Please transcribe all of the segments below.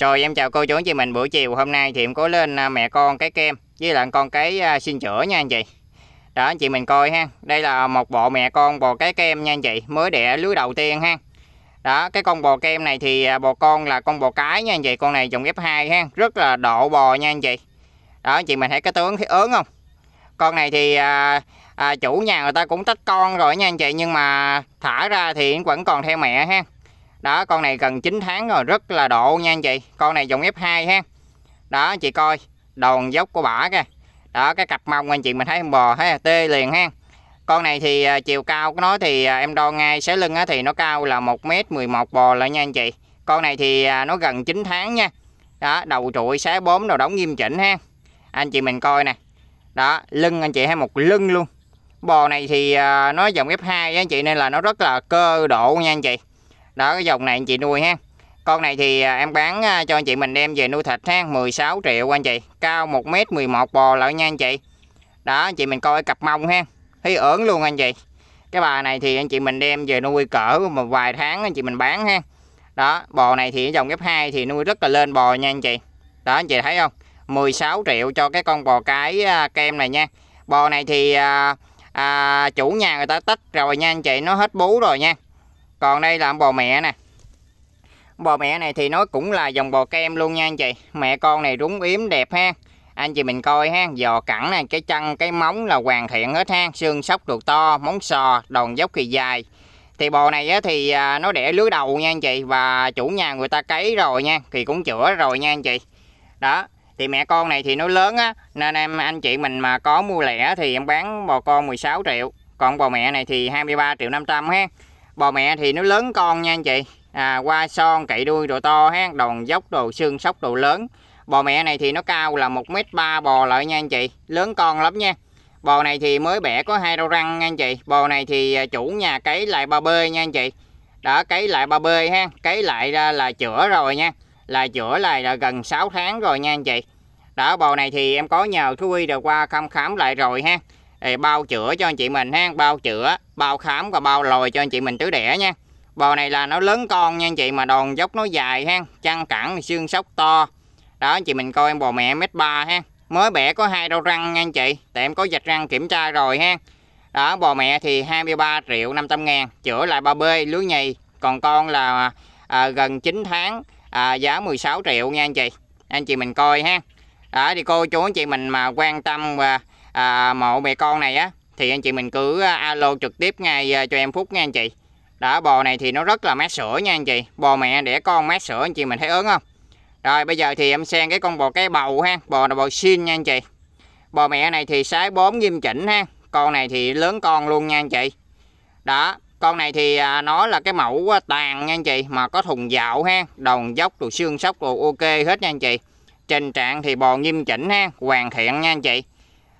Rồi em chào cô chú anh chị mình buổi chiều hôm nay thì em có lên à, mẹ con cái kem với lại con cái à, xin chữa nha anh chị. Đó anh chị mình coi ha. Đây là một bộ mẹ con bò cái kem nha anh chị, mới đẻ lứa đầu tiên ha. Đó, cái con bò kem này thì à, bò con là con bò cái nha anh chị, con này dòng ghép 2 ha, rất là độ bò nha anh chị. Đó anh chị mình thấy cái tướng thấy ớn không? Con này thì à, à, chủ nhà người ta cũng tách con rồi nha anh chị nhưng mà thả ra thì vẫn còn theo mẹ ha đó con này gần 9 tháng rồi rất là độ nha anh chị con này dòng F2 ha đó chị coi đòn dốc của bả kìa đó cái cặp mông anh chị mình thấy bò thấy tê liền ha con này thì à, chiều cao của nó thì à, em đo ngay xé lưng á thì nó cao là 1m11 bò là nha anh chị con này thì à, nó gần 9 tháng nha đó đầu trụi xé bốm đầu đóng nghiêm chỉnh ha anh chị mình coi nè đó lưng anh chị hay một lưng luôn bò này thì nó dòng F2 anh chị nên là nó rất là cơ độ nha anh chị đó cái dòng này anh chị nuôi ha con này thì à, em bán à, cho anh chị mình đem về nuôi thịt ha 16 triệu anh chị cao 1m11 bò lại nha anh chị đó anh chị mình coi cặp mông ha thấy ưởng luôn anh chị cái bà này thì anh chị mình đem về nuôi cỡ một vài tháng anh chị mình bán ha đó bò này thì dòng ghép 2 thì nuôi rất là lên bò nha anh chị đó anh chị thấy không 16 triệu cho cái con bò cái à, kem này nha bò này thì à, à, chủ nhà người ta tách rồi nha anh chị nó hết bú rồi nha còn đây là bò mẹ nè bò mẹ này thì nó cũng là dòng bò kem luôn nha anh chị mẹ con này rúng yếm đẹp ha anh chị mình coi ha giò cẳng này cái chân cái móng là hoàn thiện hết ha xương sóc ruột to móng sò đòn dốc thì dài thì bò này thì à, nó đẻ lứa đầu nha anh chị và chủ nhà người ta cấy rồi nha thì cũng chữa rồi nha anh chị đó thì mẹ con này thì nó lớn á nên em anh chị mình mà có mua lẻ thì em bán bò con 16 triệu còn bò mẹ này thì 23 triệu 500 ha bò mẹ thì nó lớn con nha anh chị à, qua son cậy đuôi đồ to ha đòn dốc đồ xương sóc đồ lớn bò mẹ này thì nó cao là một mét ba bò lại nha anh chị lớn con lắm nha bò này thì mới bẻ có hai đầu răng nha anh chị bò này thì à, chủ nhà cấy lại ba bê nha anh chị đã cấy lại ba bê ha cấy lại ra là chữa rồi nha là chữa lại là gần 6 tháng rồi nha anh chị đó bò này thì em có nhờ thú y được qua thăm khám lại rồi ha thì bao chữa cho anh chị mình ha bao chữa bao khám và bao lồi cho anh chị mình trứ đẻ nha bò này là nó lớn con nha anh chị mà đòn dốc nó dài ha chăn cẳng xương sóc to đó anh chị mình coi em bò mẹ mét ba ha mới bẻ có hai đôi răng nha anh chị tại em có dạch răng kiểm tra rồi ha đó bò mẹ thì 23 triệu 500 ngàn chữa lại ba b lứa nhì còn con là à, gần 9 tháng à, giá 16 triệu nha anh chị anh chị mình coi ha đó thì cô chú anh chị mình mà quan tâm và à, mộ mẹ con này á thì anh chị mình cứ à, alo trực tiếp ngay à, cho em Phúc nha anh chị đó bò này thì nó rất là mát sữa nha anh chị bò mẹ đẻ con mát sữa anh chị mình thấy ớn không rồi bây giờ thì em xem cái con bò cái bầu ha bò là bò xin nha anh chị bò mẹ này thì sái bốn nghiêm chỉnh ha con này thì lớn con luôn nha anh chị đó con này thì à, nó là cái mẫu tàn nha anh chị mà có thùng dạo ha đòn dốc đồ xương sóc đồ ok hết nha anh chị trình trạng thì bò nghiêm chỉnh ha hoàn thiện nha anh chị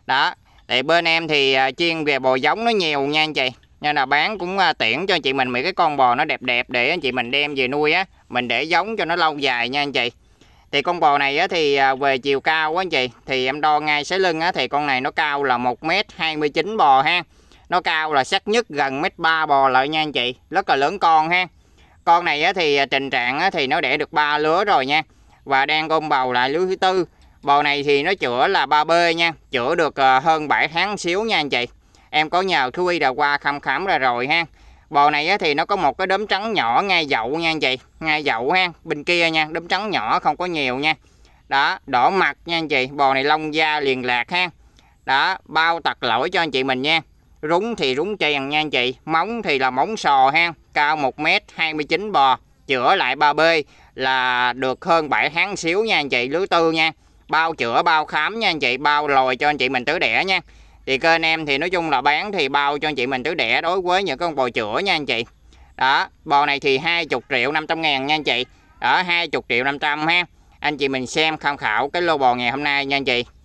đó thì bên em thì à, chuyên về bò giống nó nhiều nha anh chị nên là bán cũng à, tiện cho chị mình mấy cái con bò nó đẹp đẹp để anh chị mình đem về nuôi á mình để giống cho nó lâu dài nha anh chị thì con bò này á, thì à, về chiều cao á anh chị thì em đo ngay sấy lưng á thì con này nó cao là 1m29 bò ha nó cao là sắc nhất gần mét ba bò lại nha anh chị rất là lớn con ha con này á, thì tình trạng á, thì nó đẻ được ba lứa rồi nha và đang ôm bầu lại lứa thứ tư bò này thì nó chữa là ba b nha chữa được ờ, hơn 7 tháng xíu nha anh chị em có nhờ thú y đào qua khăm khám ra rồi ha bò này thì nó có một cái đốm trắng nhỏ ngay dậu nha anh chị ngay dậu ha bên kia nha đốm trắng nhỏ không có nhiều nha đó đỏ mặt nha anh chị bò này lông da liền lạc ha đó bao tật lỗi cho anh chị mình nha rúng thì rúng chèn nha anh chị móng thì là móng sò ha cao 1 m 29 bò chữa lại ba b là được hơn 7 tháng xíu nha anh chị lứa tư nha bao chữa bao khám nha anh chị bao lòi cho anh chị mình tứ đẻ nha thì kênh em thì nói chung là bán thì bao cho anh chị mình tứ đẻ đối với những con bò chữa nha anh chị đó bò này thì 20 triệu 500 ngàn nha anh chị đó 20 triệu 500 ha anh chị mình xem tham khảo cái lô bò ngày hôm nay nha anh chị